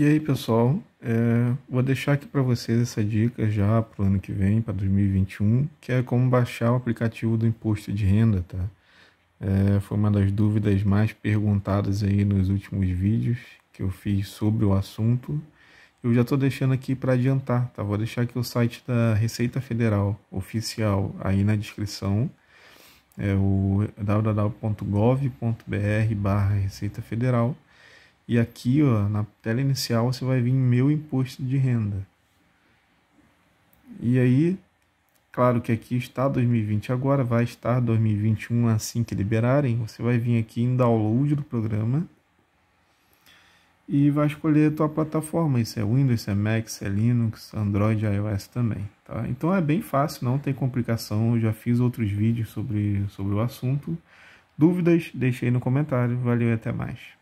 E aí, pessoal, é, vou deixar aqui para vocês essa dica já para o ano que vem, para 2021, que é como baixar o aplicativo do imposto de renda, tá? É, foi uma das dúvidas mais perguntadas aí nos últimos vídeos que eu fiz sobre o assunto. Eu já estou deixando aqui para adiantar, tá? Vou deixar aqui o site da Receita Federal oficial aí na descrição. É o www.gov.br barra Receita Federal e aqui, ó, na tela inicial, você vai vir meu imposto de renda. E aí, claro que aqui está 2020 agora, vai estar 2021 assim que liberarem. Você vai vir aqui em download do programa e vai escolher a tua plataforma. Isso é Windows, é Mac, é Linux, Android, iOS também. Tá? Então é bem fácil, não tem complicação. Eu já fiz outros vídeos sobre, sobre o assunto. Dúvidas, deixe aí no comentário. Valeu e até mais.